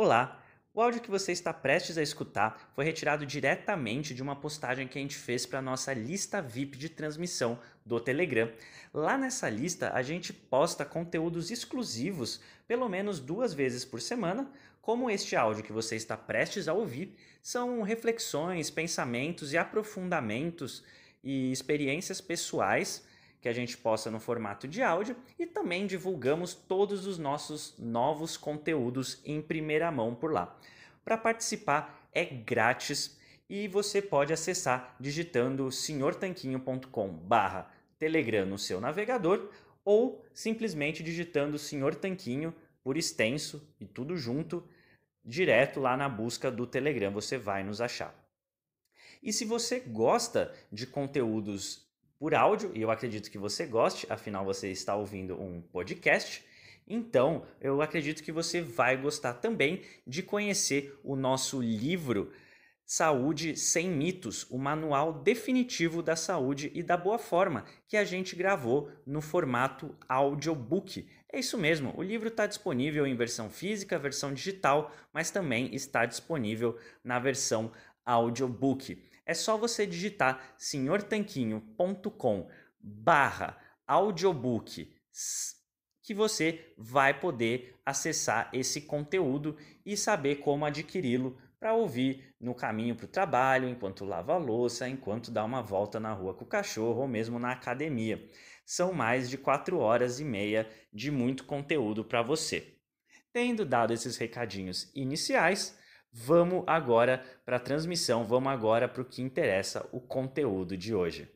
Olá! O áudio que você está prestes a escutar foi retirado diretamente de uma postagem que a gente fez para a nossa lista VIP de transmissão do Telegram. Lá nessa lista, a gente posta conteúdos exclusivos pelo menos duas vezes por semana, como este áudio que você está prestes a ouvir, são reflexões, pensamentos e aprofundamentos e experiências pessoais que a gente possa no formato de áudio e também divulgamos todos os nossos novos conteúdos em primeira mão por lá. Para participar é grátis e você pode acessar digitando senhortanquinho.com/telegram no seu navegador ou simplesmente digitando Senhor Tanquinho por extenso e tudo junto direto lá na busca do Telegram, você vai nos achar. E se você gosta de conteúdos por áudio, e eu acredito que você goste, afinal você está ouvindo um podcast. Então, eu acredito que você vai gostar também de conhecer o nosso livro Saúde Sem Mitos, o manual definitivo da saúde e da boa forma, que a gente gravou no formato audiobook. É isso mesmo, o livro está disponível em versão física, versão digital, mas também está disponível na versão audiobook. É só você digitar senhortanquinho.com barra audiobook que você vai poder acessar esse conteúdo e saber como adquiri-lo para ouvir no caminho para o trabalho, enquanto lava a louça, enquanto dá uma volta na rua com o cachorro ou mesmo na academia. São mais de 4 horas e meia de muito conteúdo para você. Tendo dado esses recadinhos iniciais, Vamos agora para a transmissão, vamos agora para o que interessa o conteúdo de hoje.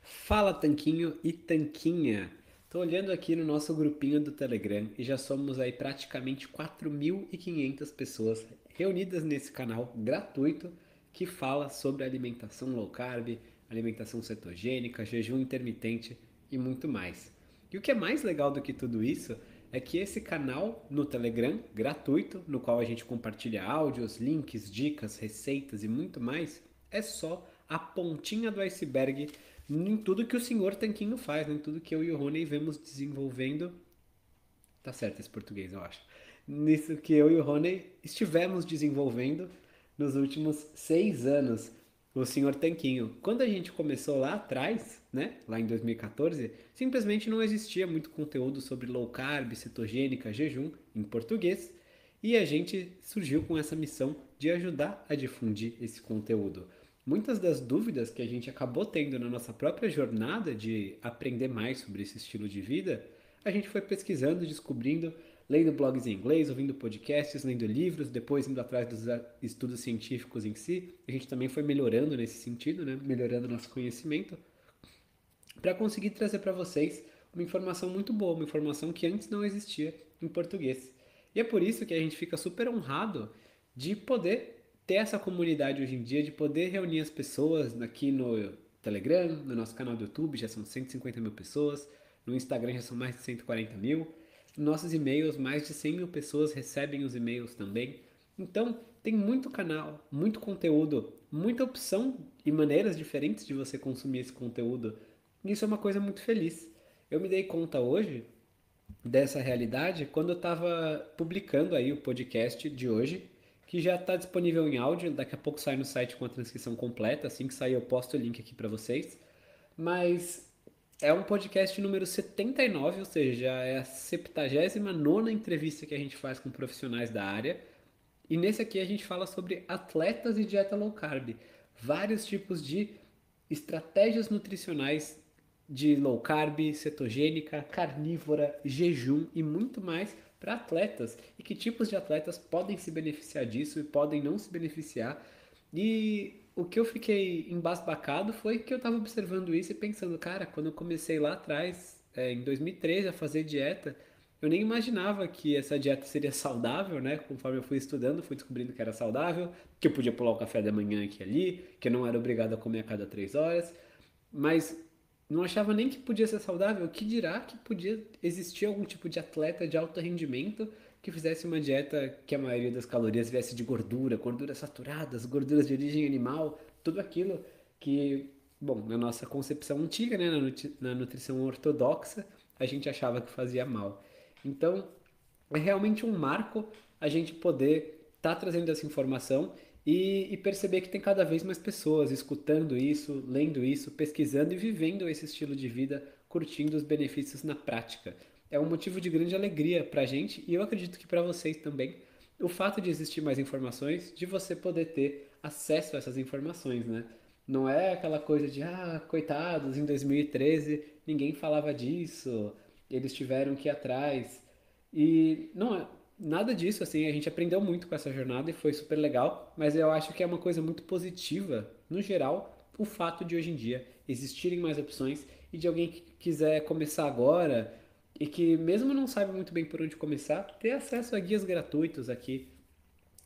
Fala Tanquinho e Tanquinha! Estou olhando aqui no nosso grupinho do Telegram e já somos aí praticamente 4.500 pessoas reunidas nesse canal gratuito que fala sobre alimentação low carb, alimentação cetogênica, jejum intermitente e muito mais. E o que é mais legal do que tudo isso é que esse canal no Telegram, gratuito, no qual a gente compartilha áudios, links, dicas, receitas e muito mais, é só a pontinha do iceberg em tudo que o senhor Tanquinho faz, em tudo que eu e o Rony vemos desenvolvendo. Tá certo esse português, eu acho. Nisso que eu e o Rony estivemos desenvolvendo nos últimos seis anos o senhor Tanquinho. Quando a gente começou lá atrás, né, lá em 2014, simplesmente não existia muito conteúdo sobre low carb, cetogênica, jejum em português, e a gente surgiu com essa missão de ajudar a difundir esse conteúdo. Muitas das dúvidas que a gente acabou tendo na nossa própria jornada de aprender mais sobre esse estilo de vida, a gente foi pesquisando, descobrindo lendo blogs em inglês, ouvindo podcasts, lendo livros, depois indo atrás dos estudos científicos em si. A gente também foi melhorando nesse sentido, né? melhorando nosso conhecimento, para conseguir trazer para vocês uma informação muito boa, uma informação que antes não existia em português. E é por isso que a gente fica super honrado de poder ter essa comunidade hoje em dia, de poder reunir as pessoas aqui no Telegram, no nosso canal do YouTube, já são 150 mil pessoas, no Instagram já são mais de 140 mil nossos e-mails, mais de 100 mil pessoas recebem os e-mails também. Então, tem muito canal, muito conteúdo, muita opção e maneiras diferentes de você consumir esse conteúdo. Isso é uma coisa muito feliz. Eu me dei conta hoje dessa realidade quando eu estava publicando aí o podcast de hoje, que já está disponível em áudio, daqui a pouco sai no site com a transcrição completa, assim que sair eu posto o link aqui para vocês. Mas é um podcast número 79, ou seja, é a 79 entrevista que a gente faz com profissionais da área. E nesse aqui a gente fala sobre atletas e dieta low carb, vários tipos de estratégias nutricionais de low carb, cetogênica, carnívora, jejum e muito mais para atletas. E que tipos de atletas podem se beneficiar disso e podem não se beneficiar. E o que eu fiquei embasbacado foi que eu estava observando isso e pensando, cara, quando eu comecei lá atrás, é, em 2013, a fazer dieta, eu nem imaginava que essa dieta seria saudável, né? Conforme eu fui estudando, fui descobrindo que era saudável, que eu podia pular o café da manhã aqui ali, que eu não era obrigado a comer a cada três horas, mas não achava nem que podia ser saudável, o que dirá que podia existir algum tipo de atleta de alto rendimento que fizesse uma dieta que a maioria das calorias viesse de gordura, gorduras saturadas, gorduras de origem animal, tudo aquilo que, bom, na nossa concepção antiga, né, na, nutrição ortodoxa, a gente achava que fazia mal. Então, é realmente um marco a gente poder estar tá trazendo essa informação e, e perceber que tem cada vez mais pessoas escutando isso, lendo isso, pesquisando e vivendo esse estilo de vida, curtindo os benefícios na prática é um motivo de grande alegria para a gente e eu acredito que para vocês também. O fato de existir mais informações, de você poder ter acesso a essas informações, né? Não é aquela coisa de, ah, coitados, em 2013 ninguém falava disso, eles tiveram que ir atrás. E não é nada disso, assim, a gente aprendeu muito com essa jornada e foi super legal, mas eu acho que é uma coisa muito positiva, no geral, o fato de hoje em dia existirem mais opções e de alguém que quiser começar agora e que mesmo não sabe muito bem por onde começar, ter acesso a guias gratuitos aqui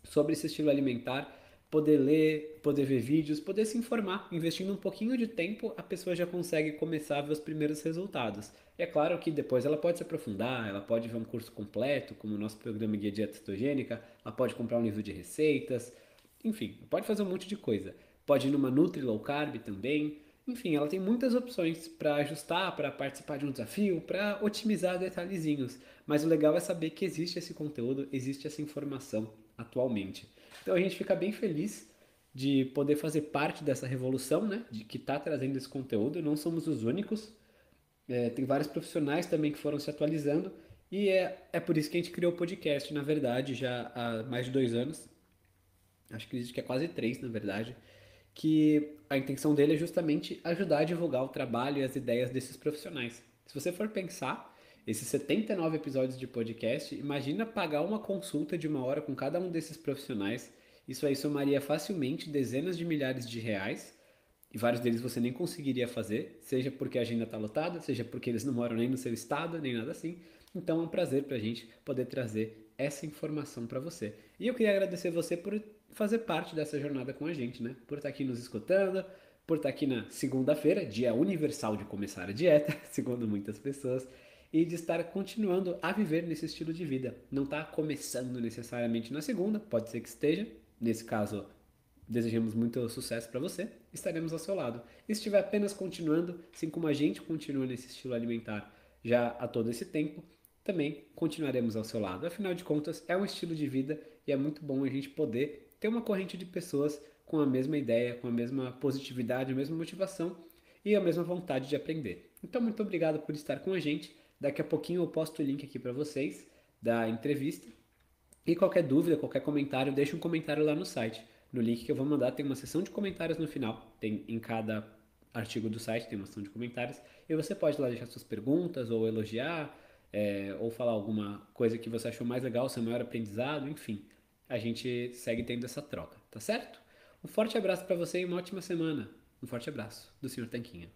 sobre esse estilo alimentar, poder ler, poder ver vídeos, poder se informar. Investindo um pouquinho de tempo, a pessoa já consegue começar a ver os primeiros resultados. E é claro que depois ela pode se aprofundar, ela pode ver um curso completo, como o nosso programa Guia Dieta Cetogênica, ela pode comprar um livro de receitas, enfim, pode fazer um monte de coisa. Pode ir numa Nutri Low Carb também, enfim, ela tem muitas opções para ajustar, para participar de um desafio, para otimizar detalhezinhos. Mas o legal é saber que existe esse conteúdo, existe essa informação atualmente. Então a gente fica bem feliz de poder fazer parte dessa revolução, né? De que está trazendo esse conteúdo. Não somos os únicos. É, tem vários profissionais também que foram se atualizando. E é, é por isso que a gente criou o podcast, na verdade, já há mais de dois anos. Acho que existe que é quase três, na verdade que a intenção dele é justamente ajudar a divulgar o trabalho e as ideias desses profissionais. Se você for pensar, esses 79 episódios de podcast, imagina pagar uma consulta de uma hora com cada um desses profissionais. Isso aí somaria facilmente dezenas de milhares de reais, e vários deles você nem conseguiria fazer, seja porque a agenda está lotada, seja porque eles não moram nem no seu estado, nem nada assim. Então é um prazer para a gente poder trazer essa informação para você. E eu queria agradecer você por fazer parte dessa jornada com a gente, né? Por estar aqui nos escutando, por estar aqui na segunda-feira, dia universal de começar a dieta, segundo muitas pessoas, e de estar continuando a viver nesse estilo de vida. Não está começando necessariamente na segunda, pode ser que esteja. Nesse caso, desejamos muito sucesso para você, estaremos ao seu lado. E se estiver apenas continuando, assim como a gente continua nesse estilo alimentar já há todo esse tempo, também continuaremos ao seu lado. Afinal de contas, é um estilo de vida e é muito bom a gente poder ter uma corrente de pessoas com a mesma ideia, com a mesma positividade, a mesma motivação e a mesma vontade de aprender. Então, muito obrigado por estar com a gente. Daqui a pouquinho eu posto o link aqui para vocês da entrevista. E qualquer dúvida, qualquer comentário, deixa um comentário lá no site. No link que eu vou mandar tem uma seção de comentários no final. Tem em cada artigo do site tem uma seção de comentários e você pode lá deixar suas perguntas ou elogiar é, ou falar alguma coisa que você achou mais legal, seu maior aprendizado, enfim a gente segue tendo essa troca, tá certo? Um forte abraço para você e uma ótima semana. Um forte abraço do Sr. Tanquinho.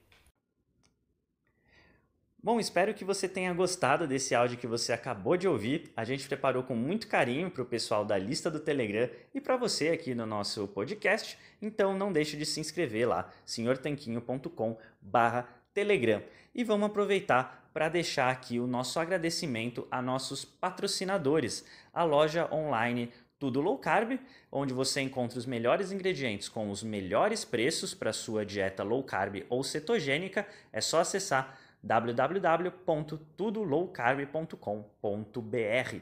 Bom, espero que você tenha gostado desse áudio que você acabou de ouvir. A gente preparou com muito carinho para o pessoal da lista do Telegram e para você aqui no nosso podcast. Então não deixe de se inscrever lá, senhortanquinho.com/telegram. E vamos aproveitar para deixar aqui o nosso agradecimento a nossos patrocinadores, a loja online tudo low carb, onde você encontra os melhores ingredientes com os melhores preços para sua dieta low carb ou cetogênica, é só acessar www.tudolowcarb.com.br.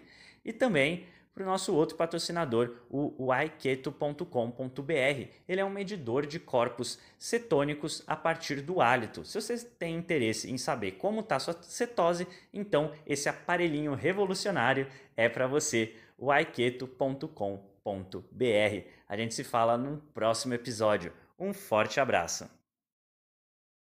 E também para o nosso outro patrocinador, o yketo.com.br. Ele é um medidor de corpos cetônicos a partir do hálito. Se você tem interesse em saber como está sua cetose, então esse aparelhinho revolucionário é para você waiketo.com.br. A gente se fala num próximo episódio. Um forte abraço!